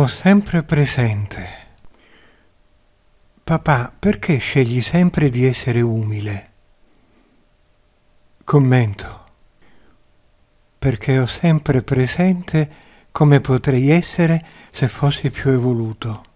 ho sempre presente. Papà, perché scegli sempre di essere umile? Commento. Perché ho sempre presente come potrei essere se fossi più evoluto.